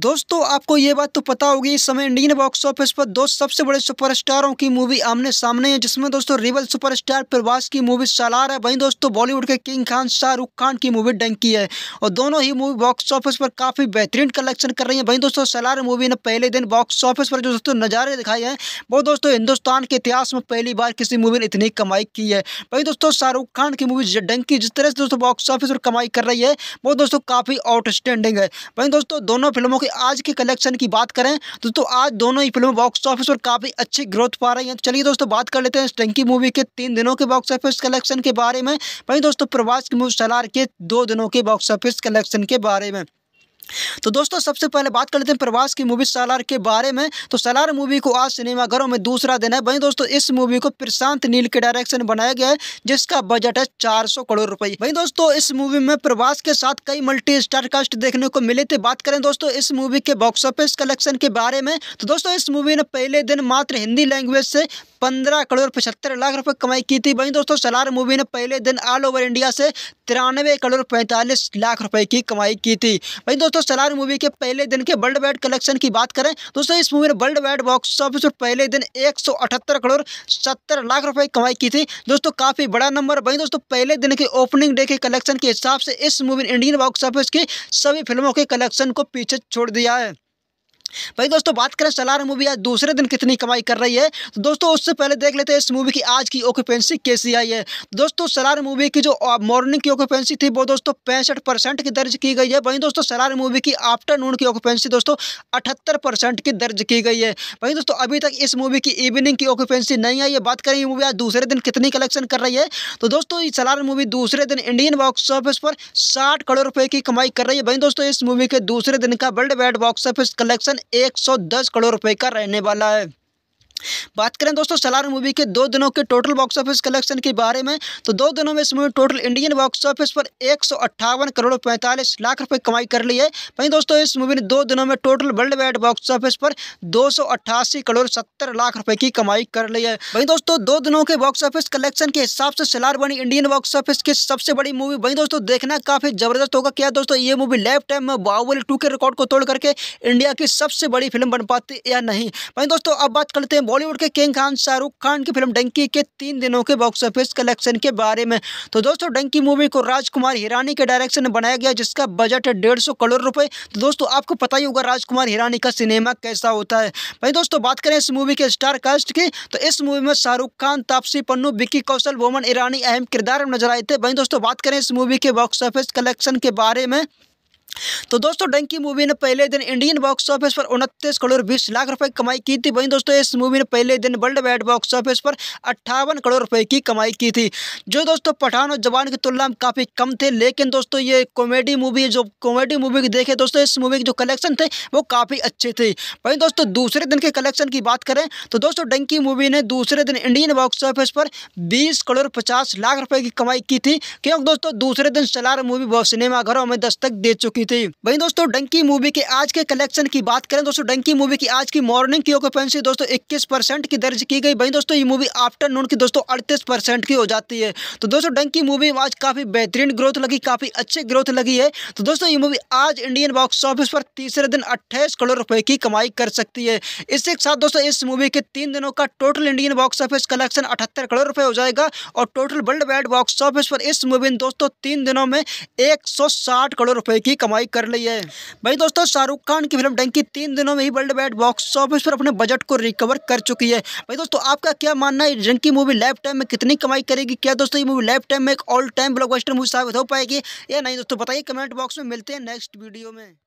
दोस्तों आपको ये बात तो पता होगी इस समय इंडियन बॉक्स ऑफिस पर दो सबसे बड़े सुपरस्टारों की मूवी आमने सामने है जिसमें दोस्तों रिवल सुपरस्टार प्रभास की मूवी सालार है वहीं दोस्तों बॉलीवुड के किंग खान शाहरुख खान की मूवी डंकी है और दोनों ही मूवी बॉक्स ऑफिस पर काफ़ी बेहतरीन कलेक्शन कर रही है वहीं दोस्तों सलार मूवी ने पहले दिन बॉक्स ऑफिस पर जो दोस्तों नज़ारे दिखाए हैं वो दोस्तों हिंदुस्तान के इतिहास में पहली बार किसी मूवी ने इतनी कमाई की है वहीं दोस्तों शाहरुख खान की मूवी डंकी जिस तरह से दोस्तों बॉक्स ऑफिस पर कमाई कर रही है वो दोस्तों काफ़ी आउटस्टैंडिंग है वहीं दोस्तों दोनों फिल्मों कि आज के कलेक्शन की बात करें दोस्तों तो आज दोनों ही फिल्में बॉक्स ऑफिस पर काफ़ी अच्छी ग्रोथ पा रही हैं तो चलिए दोस्तों बात कर लेते हैं टंकी मूवी के तीन दिनों के बॉक्स ऑफिस कलेक्शन के बारे में वहीं दोस्तों प्रवास की मूवी सलार के दो दिनों के बॉक्स ऑफिस कलेक्शन के बारे में तो दोस्तों सबसे पहले बात कर लेते हैं प्रवास की मूवी सालार के बारे में तो सालार मूवी को आज सिनेमाघरों में दूसरा दिन है वहीं दोस्तों इस मूवी को प्रशांत नील के डायरेक्शन बनाया गया है जिसका बजट है चार करोड़ रुपए वहीं दोस्तों इस मूवी में प्रवास के साथ कई मल्टी स्टार कास्ट देखने को मिले थे बात करें दोस्तों इस मूवी के बॉक्स ऑफिस कलेक्शन के बारे में तो दोस्तों इस मूवी ने पहले दिन मात्र हिंदी लैंग्वेज से पंद्रह करोड़ पचहत्तर लाख रुपए कमाई की थी वहीं दोस्तों सलार मूवी ने पहले दिन ऑल ओवर इंडिया से तिरानवे करोड़ पैंतालीस लाख रुपए की कमाई की थी वहीं दोस्तों दोस्तों सलार मूवी के पहले दिन के वर्ल्ड वाइड कलेक्शन की बात करें दोस्तों इस मूवी ने वर्ल्ड वाइड बॉक्स ऑफिस पर पहले दिन एक करोड़ सत्तर लाख रुपए कमाई की थी दोस्तों काफ़ी बड़ा नंबर वहीं दोस्तों पहले दिन के ओपनिंग डे के कलेक्शन के हिसाब से इस मूवी ने इंडियन बॉक्स ऑफिस की सभी फिल्मों के कलेक्शन को पीछे छोड़ दिया है भाई दोस्तों बात करें सलार मूवी आज दूसरे दिन कितनी कमाई कर रही है तो दोस्तों उससे पहले देख लेते हैं इस मूवी की आज की ऑक्यूपेंसी कैसी आई है दोस्तों सलार मूवी की जो मॉर्निंग की ऑक्यूपेंसी थी वो दोस्तों पैंसठ परसेंट की दर्ज की गई है वहीं दोस्तों सलार मूवी की आफ्टरनून की ऑक्यूपेंसी दोस्तों अठहत्तर परसेंट की दर्ज की गई है वहीं दोस्तों अभी तक इस मूवी की इवनिंग की ऑक्यूपेंसी नहीं आई है बात करें मूवी आज दूसरे दिन कितनी कलेक्शन कर रही है तो दोस्तों सलार मूवी दूसरे दिन इंडियन बॉक्स ऑफिस पर साठ करोड़ रुपये की कमाई कर रही है वहीं दोस्तों इस मूवी के दूसरे दिन का world wide box office collection 110 crore रुपए का रहने वाला है बात करें दोस्तों सलार मूवी के दो दिनों के टोटल बॉक्स ऑफिस कलेक्शन के बारे में तो दो दिनों में इस movie total Indian box office पर एक करोड़ पैंतालीस लाख रुपए कमाई कर ली है वहीं दोस्तों इस मूवी ने दो दिनों में total world wide box office पर दो करोड़ सत्तर लाख रुपए की कमाई कर ली है वहीं दोस्तों दो दिनों के बॉक्स ऑफिस कलेक्शन के हिसाब से सलार बनी इंडियन बॉक्स ऑफिस की सबसे बड़ी मूवी वहीं दोस्तों देखना काफी जबरदस्त होगा क्या दोस्तों ये मूवी लाइफ टाइम में बाहुबली टू के रिकॉर्ड को तोड़ करके इंडिया की सबसे बड़ी फिल्म बन पाती या नहीं वहीं दोस्तों अब बात करते हैं बॉलीवुड के किंग खान शाहरुख खान की फिल्म डंकी के तीन दिनों के बॉक्स ऑफिस कलेक्शन के बारे में तो दोस्तों डंकी मूवी को राजकुमार हिरानी के डायरेक्शन में बनाया गया जिसका बजट है डेढ़ करोड़ रुपए तो दोस्तों आपको पता ही होगा राजकुमार हिरानी का सिनेमा कैसा होता है भाई दोस्तों बात करें इस मूवी के स्टार कास्ट की तो इस मूवी में शाहरुख खान तापसी पन्नू विक्की कौशल बोमन ईरानी अहम किरदार नजर आए थे वहीं दोस्तों बात करें इस मूवी के बॉक्स ऑफिस कलेक्शन के बारे में तो दोस्तों डंकी मूवी ने पहले दिन इंडियन बॉक्स ऑफिस पर उनतीस करोड़ बीस लाख रुपए की कमाई की थी वहीं दोस्तों इस मूवी ने पहले दिन वर्ल्ड वाइड बॉक्स ऑफिस पर अट्ठावन करोड़ रुपए की कमाई की थी जो दोस्तों पठान और जवान की तुलना में काफ़ी कम थे लेकिन दोस्तों ये कॉमेडी मूवी जो कॉमेडी मूवी देखे दोस्तों इस मूवी के जो कलेक्शन थे वो काफ़ी अच्छे थे वहीं दोस्तों दूसरे दिन के कलेक्शन की बात करें तो दोस्तों डंकी मूवी ने दूसरे दिन इंडियन बॉक्स ऑफिस पर बीस करोड़ पचास लाख रुपये की कमाई की थी क्योंकि दोस्तों दूसरे दिन सलार मूवी बहुत सिनेमाघरों में दस्तक दे चुकी की थी वही दोस्तों डंकी मूवी के आज के कलेक्शन की बात करें दोस्तों डंकी मूवी की आज की मॉर्निंग की ऑक्यूपेंसी दोस्तों इक्कीस की दर्ज की गई वही दोस्तों ये मूवी आफ्टरनून की दोस्तों अड़तीस की हो जाती है तो दोस्तों डंकी मूवी आज काफी बेहतरीन ग्रोथ लगी काफी अच्छी ग्रोथ लगी है तो दोस्तों ये मूवी आज इंडियन बॉक्स ऑफिस पर तीसरे दिन अट्ठाईस करोड़ रुपए की कमाई कर सकती है इसके साथ दोस्तों इस मूवी के तीन दिनों का total Indian box office collection अठहत्तर करोड़ रुपए हो जाएगा और total world wide box office पर इस मूवी ने दोस्तों तीन दिनों में एक करोड़ रुपए की कमाई कमाई कर ली है भाई दोस्तों शाहरुख खान की फिल्म डंकी तीन दिनों में ही वर्ल्ड वाइड बॉक्स ऑफिस पर अपने बजट को रिकवर कर चुकी है भाई दोस्तों आपका क्या मानना है डंकी मूवी लाइफ टाइम में कितनी कमाई करेगी क्या दोस्तों ये मूवी लाइफ टाइम में एक ऑल टाइम ब्लॉकबस्टर मूवी साबित हो पाएगी या नहीं दोस्तों बताइए कमेंट बॉक्स में मिलते हैं नेक्स्ट वीडियो में